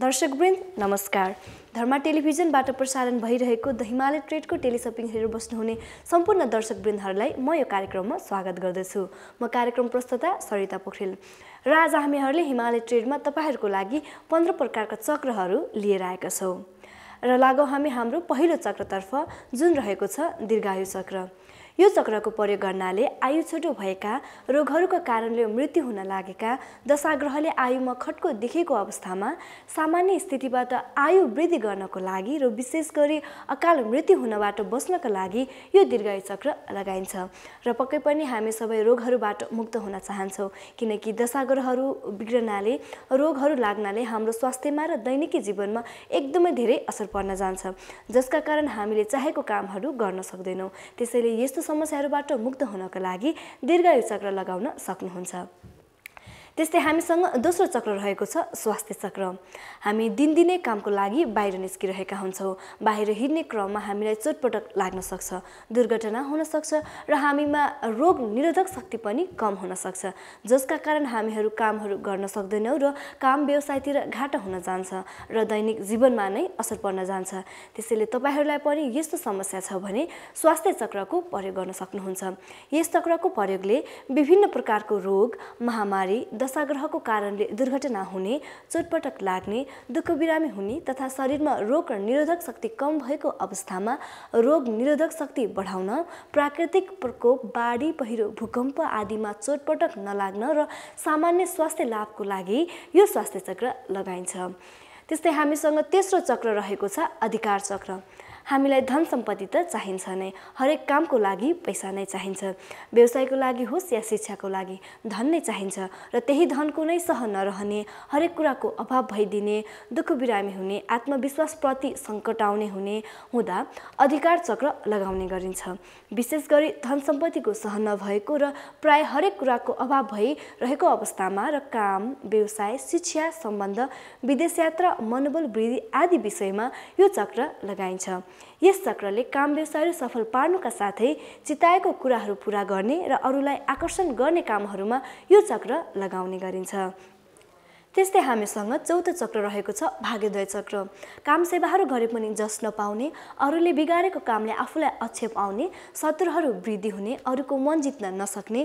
दर्शकवृन्द नमस्कार धर्मा टेलिभिजनबाट प्रसारण भइरहेको द हिमालय ट्रेडको टेलिसपिङ हेरेर बस्नुहुने सम्पूर्ण दर्शकवृन्दहरूलाई म यो कार्यक्रममा स्वागत गर्दछु म कार्यक्रम प्रस्तुता सरिता पोखरेल र आज हामीहरूले हिमालय ट्रेडमा तपाईँहरूको लागि पन्ध्र प्रकारका चक्रहरू लिएर आएका छौँ र लागौँ हामी हाम्रो पहिलो चक्रतर्फ जुन रहेको छ दीर्घायु चक्र यो चक्रको प्रयोग गर्नाले आयु छोटो भएका रोगहरूको कारणले मृत्यु हुन लागेका दशाग्रहले आयुमा खटको देखेको अवस्थामा सामान्य स्थितिबाट आयु वृद्धि गर्नको लागि र विशेष गरी अकाल मृत्यु हुनबाट बस्नको लागि यो दीर्घायु चक्र लगाइन्छ र पक्कै पनि हामी सबै रोगहरूबाट मुक्त हुन चाहन्छौँ किनकि दशाग्रहहरू बिग्रनाले रोगहरू लाग्नाले हाम्रो स्वास्थ्यमा र दैनिकी जीवनमा एकदमै धेरै असर पर्न जान्छ जसका कारण हामीले चाहेको कामहरू गर्न सक्दैनौँ त्यसैले यस्तो समस्याहरूबाट मुक्त हुनका लागि दीर्घायु चक्र लगाउन सक्नुहुन्छ त्यस्तै हामीसँग दोस्रो चक्र रहेको छ स्वास्थ्य चक्र हामी दिनदिनै कामको लागि बाहिर निस्किरहेका हुन्छौँ बाहिर हिँड्ने क्रममा हामीलाई चोटपटक लाग्न सक्छ दुर्घटना हुनसक्छ र हामीमा रोग निरोधक शक्ति पनि कम हुनसक्छ जसका कारण हामीहरू कामहरू गर्न सक्दैनौँ र काम व्यवसायतिर घाटा हुन जान्छ र दैनिक जीवनमा नै असर पर्न जान्छ त्यसैले तपाईँहरूलाई पनि यस्तो समस्या छ भने स्वास्थ्य चक्रको प्रयोग गर्न सक्नुहुन्छ यस चक्रको प्रयोगले विभिन्न प्रकारको रोग महामारी दशाग्रहको कारणले दुर्घटना हुने चोटपटक लाग्ने दुःख बिरामी हुने तथा शरीरमा रोग र निरोधक शक्ति कम भएको अवस्थामा रोग निरोधक शक्ति बढाउन प्राकृतिक प्रकोप बाढी पहिरो भूकम्प आदिमा चोटपटक नलाग्न र सामान्य स्वास्थ्य लाभको लागि यो स्वास्थ्य चक्र लगाइन्छ त्यस्तै हामीसँग तेस्रो चक्र रहेको छ अधिकार चक्र हामीलाई धन सम्पत्ति त चाहिन्छ नै हरेक कामको लागि पैसा नै चाहिन्छ व्यवसायको लागि होस् या शिक्षाको लागि धन नै चाहिन्छ र त्यही धनको नै सह नरहने हरेक कुराको अभाव भइदिने दुःख बिरामी हुने आत्मविश्वासप्रति सङ्कट आउने हुने हुँदा अधिकार चक्र लगाउने गरिन्छ विशेष गरी धन सम्पत्तिको सह नभएको र प्राय हरेक कुराको अभाव भइरहेको अवस्थामा र काम व्यवसाय शिक्षा सम्बन्ध विदेश यात्रा मनोबल वृद्धि आदि विषयमा यो चक्र लगाइन्छ यस चक्रले काम व्यवसायहरू सफल पार्नुका साथै चिताएको कुराहरू पुरा गर्ने र अरूलाई आकर्षण गर्ने कामहरूमा यो चक्र लगाउने गरिन्छ त्यस्तै हामीसँग चौथो चक्र रहेको छ भाग्योदय चक्र काम सेवाहरू गरे पनि जस नपाउने अरूले बिगारेको कामले आफूलाई अक्षेप आउने शत्रुहरू वृद्धि हुने अरूको मन जित्न नसक्ने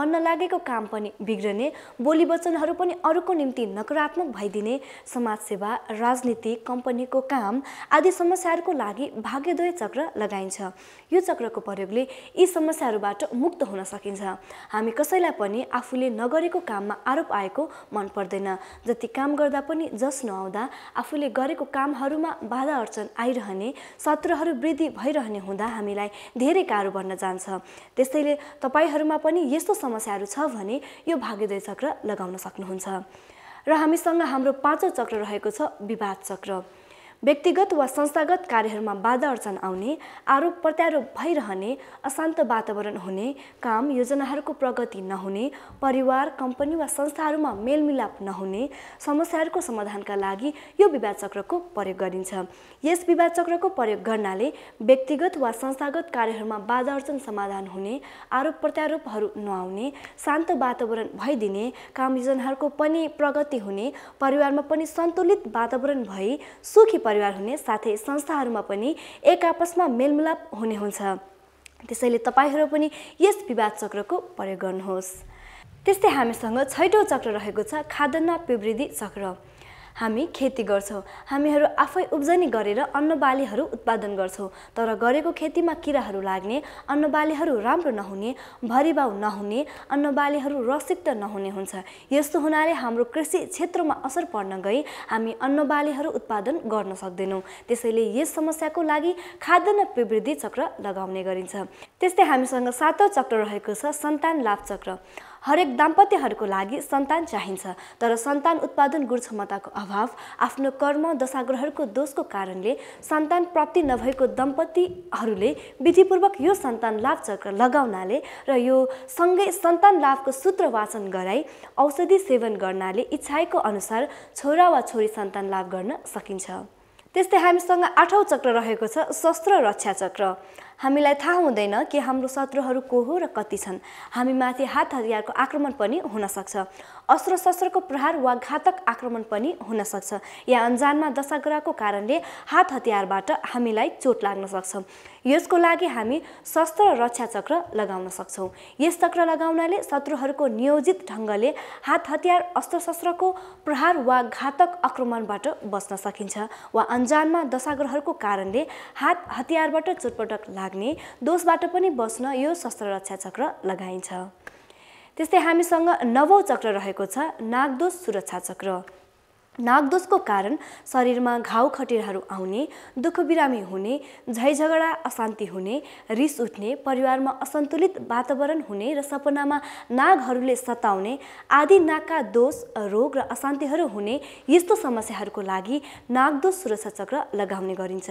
बन्न लागेको काम पनि बिग्रने बोली वचनहरू पनि अरूको निम्ति नकारात्मक भइदिने समाजसेवा राजनीति कम्पनीको काम आदि समस्याहरूको लागि भाग्योदय चक्र लगाइन्छ यो चक्रको प्रयोगले यी समस्याहरूबाट मुक्त हुन सकिन्छ हामी कसैलाई पनि आफूले नगरेको काममा आरोप आएको मन पर्दैन जति काम गर्दा पनि जस नआउँदा आफूले गरेको कामहरूमा बाधा अर्चन आइरहने सत्रहरू वृद्धि भइरहने हुँदा हामीलाई धेरै गाह्रो बन्न जान्छ त्यसैले तपाईँहरूमा पनि यस्तो समस्याहरू छ भने यो भाग्योदय चक्र लगाउन सक्नुहुन्छ र हामीसँग हाम्रो पाँचौँ चक्र रहेको छ विवाद चक्र व्यक्तिगत वा संस्थागत कार्यहरूमा बाधा अर्चन आउने आरोप प्रत्यारोप भइरहने अशान्त वातावरण हुने काम योजनाहरूको प्रगति नहुने परिवार कम्पनी वा संस्थाहरूमा मेलमिलाप नहुने समस्याहरूको समाधानका लागि यो विवाद चक्रको प्रयोग गरिन्छ यस विवाद चक्रको प्रयोग गर्नाले व्यक्तिगत वा संस्थागत कार्यहरूमा बाधा अर्चन समाधान हुने आरोप प्रत्यारोपहरू नआउने शान्त वातावरण भइदिने काम योजनाहरूको पनि प्रगति हुने परिवारमा पनि सन्तुलित वातावरण भई सुखी परिवार हुने साथै संस्थाहरूमा पनि एक आपसमा मेलमिलाप हुने हुन्छ त्यसैले तपाईँहरू पनि यस विवाद चक्रको प्रयोग गर्नुहोस् त्यस्तै हामीसँग छैटौँ चक्र रहेको छ खादन्ना प्रवृद्धि चक्र हामी खेती गर्छौँ हामीहरू आफै उब्जनी गरेर अन्नबालीहरू उत्पादन गर्छौँ तर गरेको खेतीमा किराहरू लाग्ने अन्नबालीहरू राम्रो नहुने भरिभाव नहुने अन्नबालीहरू रसिक्त नहुने हुन्छ यस्तो हुनाले हाम्रो कृषि क्षेत्रमा असर पर्न गई हामी अन्नबालीहरू उत्पादन गर्न सक्दैनौँ त्यसैले यस समस्याको लागि खाद्यान्न प्रवृद्धि चक्र लगाउने गरिन्छ त्यस्तै हामीसँग सातौँ चक्र रहेको छ सन्तान लाभ चक्र हरेक दाम्पत्यहरूको लागि सन्तान चाहिन्छ तर सन्तान उत्पादन गुणक्षमताको अभाव आफ्नो कर्म दशाग्रहहरूको दोषको कारणले सन्तान प्राप्ति नभएको दम्पतिहरूले विधिपूर्वक यो सन्तान लाभ चक्र लगाउनाले र यो सँगै सन्तान लाभको सूत्र वाचन गराई औषधि सेवन गर्नाले इच्छाएको अनुसार छोरा वा छोरी सन्तान लाभ गर्न सकिन्छ त्यस्तै हामीसँग आठौँ चक्र रहेको छ शस्त्र रक्षा चक्र हामीलाई थाहा हुँदैन कि हाम्रो शत्रुहरू को हो र कति छन् हामीमाथि हात हतियारको आक्रमण पनि हुनसक्छ अस्त्र शस्त्रको प्रहार वा घातक आक्रमण पनि हुनसक्छ या अन्जानमा दशाग्रहको कारणले हात हतियारबाट हामीलाई चोट लाग्न सक्छ यसको लागि हामी शस्त्र रक्षा चक्र लगाउन सक्छौँ यस चक्र लगाउनाले शत्रुहरूको नियोजित ढङ्गले हात हतियार अस्त्र शस्त्रको प्रहार वा घातक आक्रमणबाट बस्न सकिन्छ वा अन्जानमा दशाग्रहरूको कारणले हात हतियारबाट चोटपटक लाग्छ भाग्ने दोषबाट पनि बस्न यो शस्त्र रक्षा चक्र लगाइन्छ त्यस्तै हामीसँग नवौँ चक्र रहेको छ नागदोष सुरक्षा चक्र नागदोषको कारण शरीरमा घाउ खटेराहरू आउने दुःख बिरामी हुने झैझगडा अशान्ति हुने रिस उठ्ने परिवारमा असन्तुलित वातावरण हुने र सपनामा नागहरूले सताउने आदि नागका दोष रोग र अशान्तिहरू हुने यस्तो समस्याहरूको लागि नागदोष सुरक्षा चक्र लगाउने गरिन्छ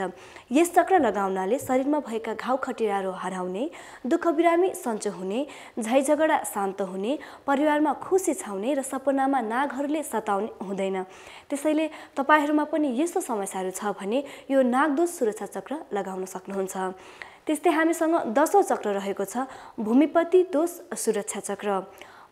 यस चक्र लगाउनाले शरीरमा भएका घाउ खटेराहरू हराउने दुःख बिरामी सन्चो हुने झैझगडा शान्त हुने परिवारमा खुसी छाउने र सपनामा नागहरूले सताउने हुँदैन त्यसैले तपाईँहरूमा पनि यस्तो समस्याहरू छ भने यो नागदोष सुरक्षा चक्र लगाउन सक्नुहुन्छ त्यस्तै हामीसँग दसौँ चक्र रहेको छ भूमिपति दोष सुरक्षा चक्र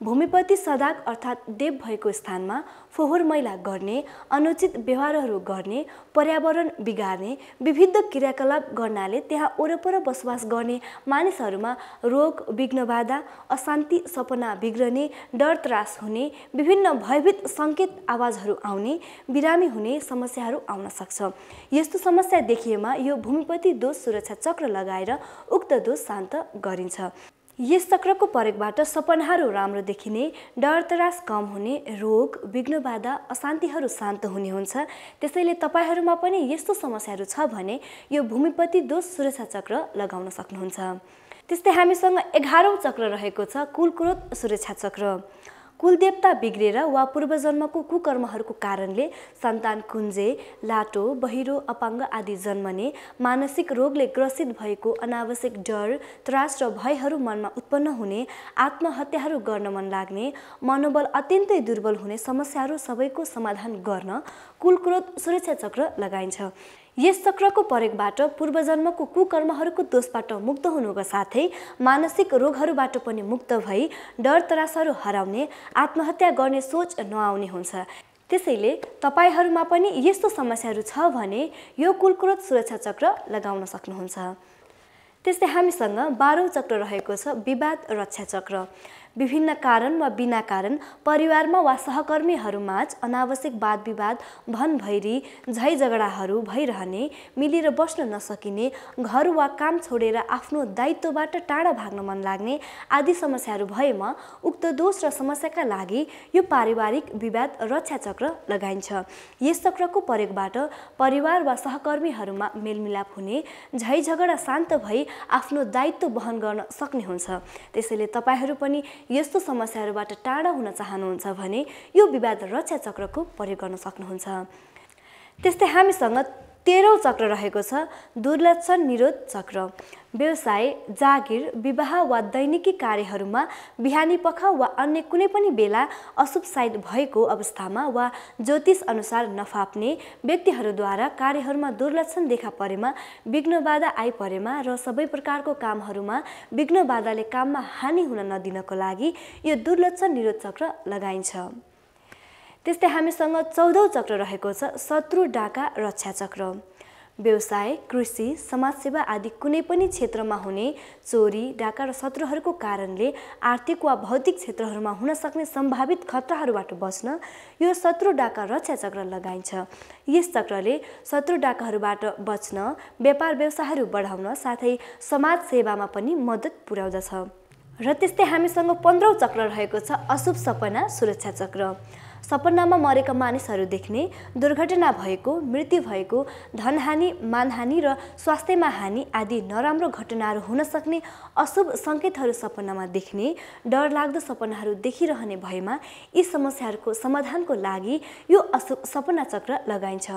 भूमिपति सदाक अर्थात् देव भएको स्थानमा फोहोर मैला गर्ने अनुचित व्यवहारहरू गर्ने पर्यावरण बिगार्ने विविध क्रियाकलाप गर्नाले त्यहाँ वरपर बसोबास गर्ने मानिसहरूमा रोग विघ्न बाधा अशान्ति सपना बिग्रने डर त्रास हुने विभिन्न भयभीत सङ्केत आवाजहरू आउने बिरामी हुने समस्याहरू आउन सक्छ यस्तो समस्या देखिएमा यो भूमिपति दोष सुरक्षा चक्र लगाएर उक्त दोष शान्त गरिन्छ यस चक्रको प्रयोगबाट सपनाहरू राम्रो देखिने डरतरास कम हुने रोग विघ्न बाधा अशान्तिहरू शान्त हुने हुन्छ त्यसैले तपाईँहरूमा पनि यस्तो समस्याहरू छ भने यो भूमिपति दोष सुरक्षा चक्र लगाउन सक्नुहुन्छ त्यस्तै हामीसँग एघारौँ चक्र रहेको छ कुलक्रोध सुरक्षा चक्र कुलदेवता बिग्रेर वा पूर्वजन्मको कुकर्महरूको कारणले सन्तान कुन्जे लाटो बहिरो अपाङ्ग आदि जन्मने मानसिक रोगले ग्रसित भएको अनावश्यक डर त्रास र भयहरू मनमा उत्पन्न हुने आत्महत्याहरू गर्न मन लाग्ने मनोबल अत्यन्तै दुर्बल हुने समस्याहरू सबैको समाधान गर्न कुलक्रोत सुरक्षा चक्र लगाइन्छ यस चक्रको प्रयोगबाट पूर्वजन्मको कुकर्महरूको दोषबाट मुक्त हुनुको साथै मानसिक रोगहरूबाट पनि मुक्त भई डर तरासहरू हराउने आत्महत्या गर्ने सोच नआउने हुन्छ त्यसैले तपाईँहरूमा पनि यस्तो समस्याहरू छ भने यो कुलकुरत सुरक्षा चक्र लगाउन सक्नुहुन्छ त्यस्तै हामीसँग बाह्रौँ चक्र रहेको छ विवाद रक्षा चक्र विभिन्न कारण वा बिना कारण परिवारमा वा सहकर्मीहरूमाझ अनावश्यक वाद विवाद भन भैरी झै झगडाहरू भइरहने मिलेर बस्न नसकिने घर वा काम छोडेर आफ्नो दायित्वबाट टाढा भाग्न मन लाग्ने आदि समस्याहरू भएमा उक्त दोष र समस्याका लागि यो पारिवारिक विवाद रक्षा चक्र लगाइन्छ यस चक्रको प्रयोगबाट परिवार वा सहकर्मीहरूमा मेलमिलाप हुने झै झगडा शान्त भई आफ्नो दायित्व वहन गर्न सक्ने हुन्छ त्यसैले तपाईँहरू पनि यस्तो समस्याहरूबाट टाढा हुन चाहनुहुन्छ भने यो विवाद रक्षा चक्रको प्रयोग गर्न सक्नुहुन्छ त्यस्तै हामीसँग तेह्रौँ चक्र रहेको छ दुर्लक्षण निरोध चक्र व्यवसाय जागिर विवाह वा दैनिकी कार्यहरूमा बिहानी पख वा अन्य कुनै पनि बेला अशुभ साइड भएको अवस्थामा वा ज्योतिष अनुसार नफाप्ने व्यक्तिहरूद्वारा कार्यहरूमा दुर्लक्षण देखा परेमा विघ्न बाधा आइपरेमा र सबै प्रकारको कामहरूमा विघ्न बाधाले काममा हानि हुन नदिनको लागि यो दुर्लक्षण निरोध चक्र लगाइन्छ त्यस्तै हामीसँग चौधौँ चक्र रहेको छ शत्रु डाका रक्षा चक्र व्यवसाय कृषि समाजसेवा आदि कुनै पनि क्षेत्रमा हुने चोरी डाका र शत्रुहरूको कारणले आर्थिक वा भौतिक क्षेत्रहरूमा हुन सक्ने सम्भावित खतराहरूबाट बस्न यो शत्रु डाका रक्षा चक्र लगाइन्छ यस चक्रले शत्रु डाकाहरूबाट बच्न व्यापार व्यवसायहरू बढाउन साथै समाज सेवामा पनि मद्दत पुर्याउँदछ र त्यस्तै हामीसँग पन्ध्रौँ चक्र रहेको छ अशुभ सपना सुरक्षा चक्र सपनामा मरेका मानिसहरू देख्ने दुर्घटना भएको मृत्यु भएको धनहानी मानहानी र स्वास्थ्यमा हानि आदि नराम्रो घटनाहरू हुन सक्ने अशुभ सङ्केतहरू सपनामा देख्ने डरलाग्दो सपनाहरू देखिरहने भएमा यी समस्याहरूको समाधानको लागि यो अशुभ सपना चक्र लगाइन्छ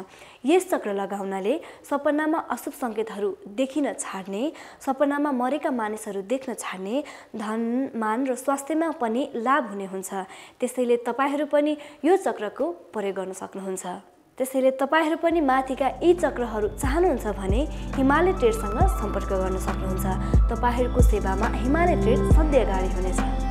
यस चक्र लगाउनाले सपनामा अशुभ सङ्केतहरू देखिन छाड्ने सपनामा मरेका मानिसहरू देख्न छाड्ने धन मान र स्वास्थ्यमा पनि लाभ हुने हुन्छ त्यसैले तपाईँहरू पनि यो चक्रको प्रयोग गर्न सक्नुहुन्छ त्यसैले तपाईँहरू पनि माथिका यी चक्रहरू चाहनुहुन्छ भने हिमालय ट्रेडसँग सम्पर्क गर्न सक्नुहुन्छ तपाईँहरूको सेवामा हिमालय ट्रेड सधैँ अगाडि हुनेछ